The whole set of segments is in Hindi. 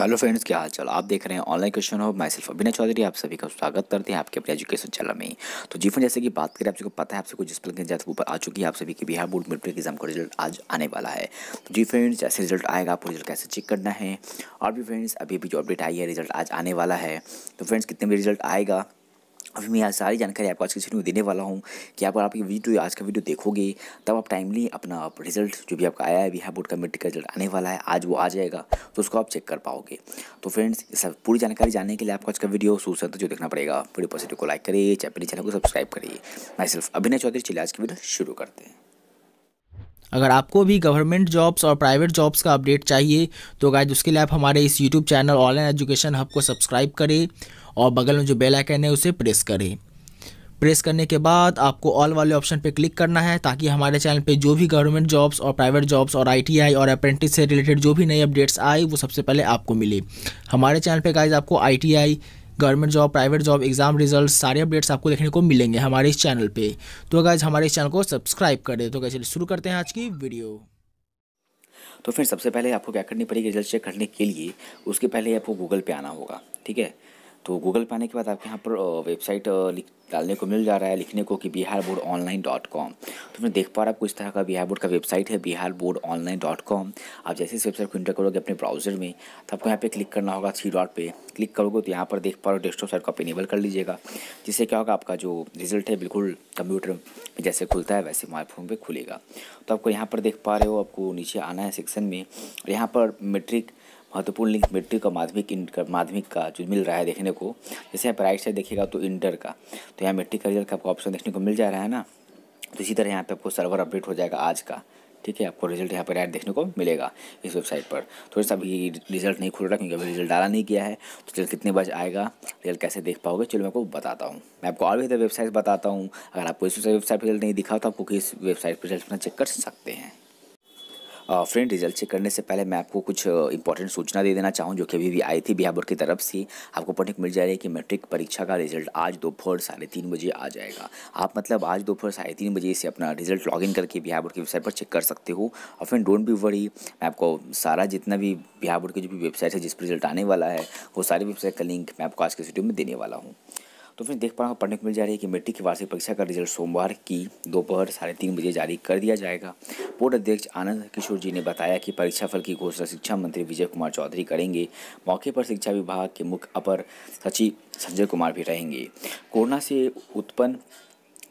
तो हेलो फ्रेंड्स क्या हाल चाल आप देख रहे हैं ऑनलाइन क्वेश्चन हो मैं सिर्फ अभिनय चौधरी आप सभी का स्वागत करते हैं आपके अपने एजुकेशन चैनल में तो जी फ्रेंड जैसे कि बात करें आप सबको पता है आप सबको जिस पल के जैसे ऊपर आ चुकी है आप सभी की बिहार बोर्ड मिलिट्री एग्जाम का रिजल्ट आज आने वाला है तो जी फ्रेंड्स जैसे रिजल्ट आएगा आपको रिजल्ट कैसे चेक करना है और भी फ्रेंड्स अभी अभी जो अपडेट आई है रिजल्ट आज आने वाला है तो फ्रेंड्स कितने भी रिजल्ट आएगा अभी मैं यहाँ सारी जानकारी आपको आज की वीडियो में देने वाला हूँ कि आप आपकी वीडियो आज का वीडियो देखोगे तब आप टाइमली अपना रिजल्ट जो भी आपका आया है बिहार बोर्ड का मेट्रिक का रिजल्ट आने वाला है आज वो आ जाएगा तो उसको आप चेक कर पाओगे तो फ्रेंड्स इस पूरी जानकारी जानने के लिए आपको आज का वीडियो सूचना जो देखना पड़ेगा वीडियो पॉजिटिव को लाइक करिए चैपनी चैनल को सब्सक्राइब करिए मैं सिर्फ अभिनय चौधरी चलिए आज की वीडियो शुरू करते हैं अगर आपको भी गवर्नमेंट जॉब्स और प्राइवेट जॉब्स का अपडेट चाहिए तो गाइज उसके लिए आप हमारे इस YouTube channel online education hub को सब्सक्राइब करें और बगल में जो बेल आइकन है उसे प्रेस करें प्रेस करने के बाद आपको ऑल वाले ऑप्शन पे क्लिक करना है ताकि हमारे चैनल पे जो भी गवर्नमेंट जॉब्स और प्राइवेट जॉब्स और आईटीआई और अप्रेंटिस से रिलेटेड जो भी नई अपडेट्स आए वो सबसे पहले आपको मिले हमारे चैनल पे गाइज आपको ITI government job private job exam result सारे अपडेट्स आपको देखने को मिलेंगे हमारे इस चैनल पे तो गाइज हमारे इस चैनल को सब्सक्राइब करें तो कैसे शुरू करते हैं आज की वीडियो तो फिर सबसे पहले आपको क्या करनी पड़ेगी रिजल्ट चेक करने के लिए उसके पहले आपको गूगल पे आना होगा ठीक है तो गूगल पाने आने के बाद आपके यहाँ पर वेबसाइट लिख डालने को मिल जा रहा है लिखने को कि Bihar board online dot com तो मैं देख पा रहा आपको इस तरह का बिहार बोर्ड का वेबसाइट है Bihar board online dot com आप जैसे इस वेबसाइट को इंटर करोगे अपने ब्राउजर में तो आपको यहाँ पे क्लिक करना होगा थ्री डॉट पे क्लिक करोगे तो यहाँ पर देख पा रहे हो डेस्कटॉप साइट को आप इनेबल कर लीजिएगा जिससे क्या होगा आपका जो रिजल्ट है बिल्कुल कंप्यूटर में जैसे खुलता है वैसे मोबाइल फ़ोन पर खुलेगा तो आपको यहाँ पर देख पा रहे हो आपको नीचे आना है सेक्शन में और यहाँ पर मेट्रिक महत्वपूर्ण लिंक मेट्रिक और माध्यमिक इंटर माध्यमिक का जो मिल रहा है देखने को जैसे आप राइट साइड देखिएगा तो इंटर का तो यहाँ मेट्रिक का रिजल्ट का आपको ऑप्शन देखने को मिल जा रहा है ना तो इसी तरह यहाँ पे आपको सर्वर अपडेट हो जाएगा आज का ठीक है आपको रिजल्ट यहाँ पर राइट देखने को मिलेगा इस वेबसाइट पर थोड़ा सा अभी रिजल्ट नहीं खुल रहा क्योंकि अभी रिजल्ट डाला नहीं किया है तो रिजल्ट कितने बजे आएगा रिजल्ट कैसे देख पाओगे चलो मैं आपको बताता हूँ मैं आपको और भी वेबसाइट बताता हूँ अगर आपको इस वेबसाइट पर रिजल्ट नहीं दिखा तो आपको किस वेबसाइट पर रिजल्ट चेक कर सकते हैं फ्रेंड रिजल्ट चेक करने से पहले मैं आपको कुछ इंपॉर्टेंट सूचना दे देना चाहूँ जो कि अभी भी आई थी बिहार बोर्ड की तरफ से आपको पढ़ने को मिल जा रही है कि मैट्रिक परीक्षा का रिजल्ट आज दोपहर साढ़े तीन बजे आ जाएगा आप मतलब आज दोपहर साढ़े तीन बजे से अपना रिजल्ट लॉग इन करके बिहार बोर्ड की वेबसाइट पर चेक कर सकते हो और फ्रेंड डोंट बी वरी मैं आपको सारा जितना भी बिहार बोर्ड की जो भी वेबसाइट है जिस पर रिजल्ट आने वाला है वो सारी वेबसाइट का लिंक मैं आपको आज के वीडियो में देने वाला हूँ तो फिर देख पा रहा हूँ पढ़ने को मिल जा रही है कि मेट्रिक की वार्षिक परीक्षा का रिजल्ट सोमवार की दोपहर साढ़े तीन बजे जारी कर दिया जाएगा बोर्ड अध्यक्ष आनंद किशोर जी ने बताया कि परीक्षा फल की घोषणा शिक्षा मंत्री विजय कुमार चौधरी करेंगे मौके पर शिक्षा विभाग के मुख्य अपर सचिव संजय कुमार भी रहेंगे कोरोना से उत्पन्न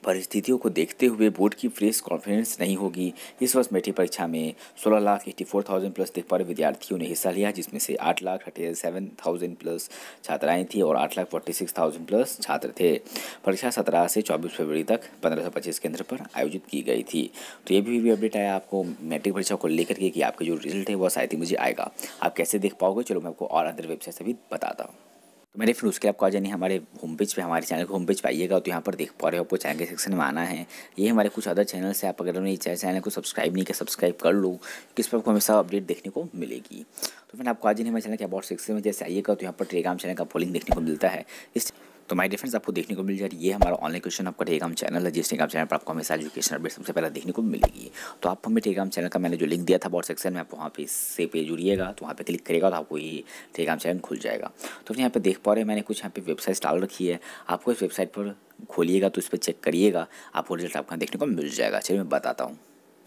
परिस्थितियों को देखते हुए बोर्ड की प्रेस कॉन्फ्रेंस नहीं होगी इस वर्ष मैट्रिक परीक्षा में सोलह lakh eighty four thousand plus पर विद्यार्थियों ने हिस्सा लिया जिसमें से आठ lakh thirty seven thousand plus छात्राएं थी और आठ lakh forty six thousand plus छात्र थे परीक्षा सत्रह से चौबीस फरवरी तक पंद्रह सौ पच्चीस केंद्र पर आयोजित की गई थी तो ये भी, भी अपडेट आया आपको मैट्रिक परीक्षा को लेकर के कि आपका जो रिजल्ट है वह शायद ही मुझे आएगा आप कैसे देख पाओगे चलो मैं आपको और अदर वेबसाइट से भी बताता हूँ तो मेरे फिर उसके आपको आ जानी हमारे होम पेज पे हमारे चैनल को होम पेज आइएगा तो यहाँ पर देख पा रहे हो आपको चैनल के सेक्शन में आना है ये हमारे कुछ अदर चैनल से आप अगर मेरे चैनल को सब्सक्राइब नहीं किया सब्सक्राइब कर लो किस पर आपको हमेशा अपडेट देखने को मिलेगी तो फिर आपको आज ही हमारे चैनल के अबाउट सेक्शन में जैसे आइएगा तो यहाँ पर टेलीग्राम चैनल का फॉलिंग देखने को मिलता है इस तो माय डिफ्रेंड्स आपको देखने को मिल जा रही है हमारा ऑनलाइन क्वेश्चन आपका टेलीग्राम चैनल है जिस टेलीग्राम चैनल पर आपको हमेशा एजुकेशन अपडेट सबसे पहले देखने को मिलेगी तो आप हमें टेलीग्राम चैनल का मैंने जो लिंक दिया था बॉट सेक्शन में आप वहाँ पे इससे पे जुड़िएगा तो वहाँ पर क्लिक करेगा तो आपको ये टेलीग्राम चैनल खुल जाएगा तो यहाँ पर देख पा रहे हैं मैंने कुछ यहाँ पर वेबसाइट डाल रखी है आपको इस वेबसाइट पर खोलिएगा तो इस पर चेक करिएगा आपको रिजल्ट आपका देखने को मिल जाएगा चलिए मैं बताता हूँ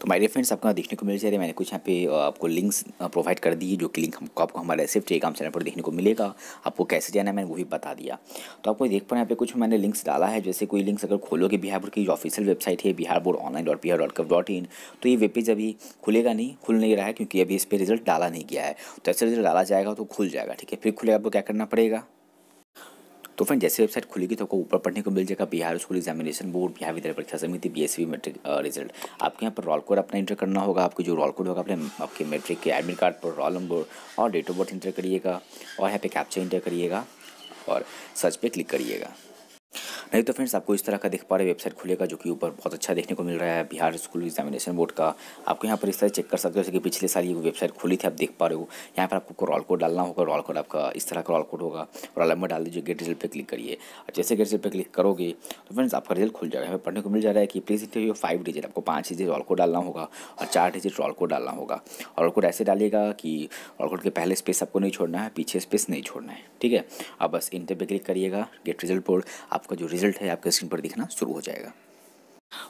तो माय डियर फ्रेंड्स आपको देखने को मिल जा रहा है मैंने कुछ यहाँ पे आपको लिंक्स प्रोवाइड कर दी जो कि लिंक हमको आपको हमारे सिर्फ टेलीग्राम चैनल पर देखने को मिलेगा आपको कैसे जाना है मैंने वो भी बता दिया तो आपको देख पा यहाँ पे कुछ मैंने लिंक्स डाला है जैसे कोई लिंक्स अगर खोलोगे बिहार बोर्ड की ऑफिशियल वेबसाइट है Bihar board online dot Bihar dot gov dot in तो ये वेब पेज अभी खुलेगा नहीं खुल नहीं रहा है क्योंकि अभी इस पर रिजल्ट डाला नहीं गया है तो ऐसे रिजल्ट डाला जाएगा तो खुल जाएगा ठीक है फिर खुलेगा आपको क्या करना पड़ेगा तो फ्रेंड जैसे वेबसाइट खुलेगी तो आपको ऊपर पढ़ने को मिल जाएगा Bihar school examination board Bihar Vidyalaya Pariksha समिति बी एस मैट्रिक रिजल्ट आपके यहाँ पर रोल कोड अपना इंटर करना होगा आपको जो रोल कोड होगा अपने आपके मैट्रिक के एडमिट कार्ड पर रोल नंबर और डेट ऑफ बर्थ इंटर करिएगा और यहाँ पे कैप्चर इंटर करिएगा और सर्च पे क्लिक करिएगा नहीं तो फ्रेंड्स आपको इस तरह का देख पा रहे वेबसाइट खुलेगा जो कि ऊपर बहुत अच्छा देखने को मिल रहा है बिहार स्कूल एग्जामिनेशन बोर्ड का आपको यहाँ पर इस तरह चेक कर सकते हो जैसे कि पिछले साल ये वेबसाइट खुली थी आप देख पा रहे हो यहाँ पर आपको रॉल कोड डालना होगा रॉल कोड आपका इस तरह का रॉल कोड होगा और अलग में डाल दीजिए गेट रिजल्ट पर क्लिक करिए और जैसे गेट रिजल्ट पर क्लिक करोगे तो फ्रेंड्स आपका रिजल्ट खुल जाएगा हमें पढ़ने को मिल जा रहा है कि प्लीज इंटरव्यू फाइव डिजिट आपको पाँच डिजिट रॉल कोड डालना होगा और चार डिजिट रॉल कोड डालना होगा रॉल कोड ऐसे डालिएगा कि रॉल कोड के पहले स्पेस आपको नहीं छोड़ना है पीछे स्पेस नहीं छोड़ना है ठीक है अब बस इन पर क्लिक करिएगा गेट रिजल्ट बोर्ड आपका जो रिजल्ट रिजल्ट है आपके स्क्रीन पर दिखना शुरू हो जाएगा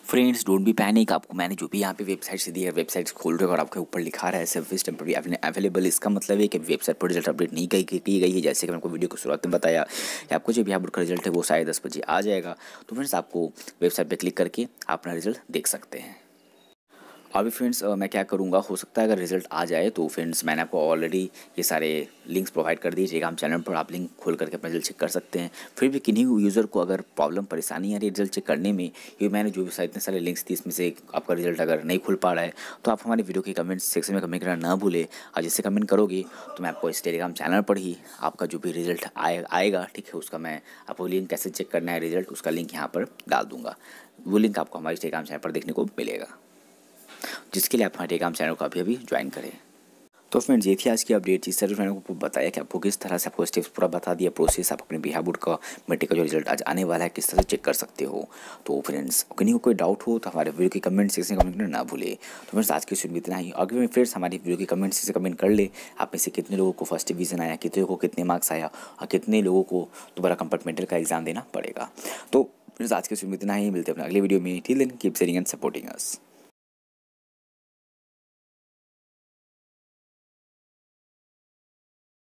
फ्रेंड्स डोंट बी पैनिक आपको मैंने जो भी यहाँ पे वेबसाइट से दी है वेबसाइट खोल रहे हो और आपके ऊपर लिखा रहा है सर्विस टेम्प्रेरी अवेलेबल इसका मतलब है कि वेबसाइट पर रिजल्ट अपडेट नहीं की, गई है जैसे कि मैंने आपको वीडियो को शुरुआत में बताया कि आपको जो भी अपडेट का रिजल्ट है वो साढ़े दस बजे आ जाएगा तो फ्रेंड्स आपको वेबसाइट पर क्लिक करके अपना रिजल्ट देख सकते हैं अभी फ्रेंड्स मैं क्या करूँगा हो सकता है अगर रिजल्ट आ जाए तो फ्रेंड्स मैंने आपको ऑलरेडी ये सारे लिंक्स प्रोवाइड कर दीजिएगा हम चैनल पर आप लिंक खोल करके अपना रिजल्ट चेक कर सकते हैं फिर भी किन्हीं यूज़र को अगर प्रॉब्लम परेशानी आ रही है रिजल्ट चेक करने में ये मैंने जो भी इतने सारे लिंक्स थी इसमें से आपका रिजल्ट अगर नहीं खुल पा रहा है तो आप हमारे वीडियो के कमेंट सेक्शन में कमेंट करना ना भूलें और जैसे कमेंट करोगे तो मैं आपको इस टेलीग्राम चैनल पर ही आपका जो भी रिजल्ट आए आएगा ठीक है उसका मैं आपको लिंक कैसे चेक करना है रिजल्ट उसका लिंक यहाँ पर डाल दूँगा वो लिंक आपको हमारे टेलीग्राम चैनल पर देखने को मिलेगा जिसके लिए आप हमारे टेलीग्राम चैनल को अभी अभी ज्वाइन करें तो फ्रेंड्स ये थी आज की अपडेट जिस तरह मैंने आपको बताया कि आपको किस तरह से आपको स्टेप्स पूरा बता दिया प्रोसेस आप अपने बिहार बोर्ड का मेट्रिक का जो रिजल्ट आज आने वाला है किस तरह से चेक कर सकते हो तो फ्रेंड्स किन्हीं को कोई डाउट हो तो हमारे वीडियो के कमेंट सेक्शन कमेंट करना ना भूले तो फ्रेंड्स आज की शुरू इतना ही अगर मैं फ्रेंड्स हमारी वीडियो के कमेंट सेक्शन कमेंट कर ले आप में से कितने लोगों को फर्स्ट डिवीजन आया कितने को कितने मार्क्स आया और कितने लोगों को दोबारा कंपार्टमेंटल का एग्जाम देना पड़ेगा तो फ्रेंड्स आज के शुरू इतना ही मिलते हैं अपने अगले वीडियो में ठीक है keep sharing and supporting us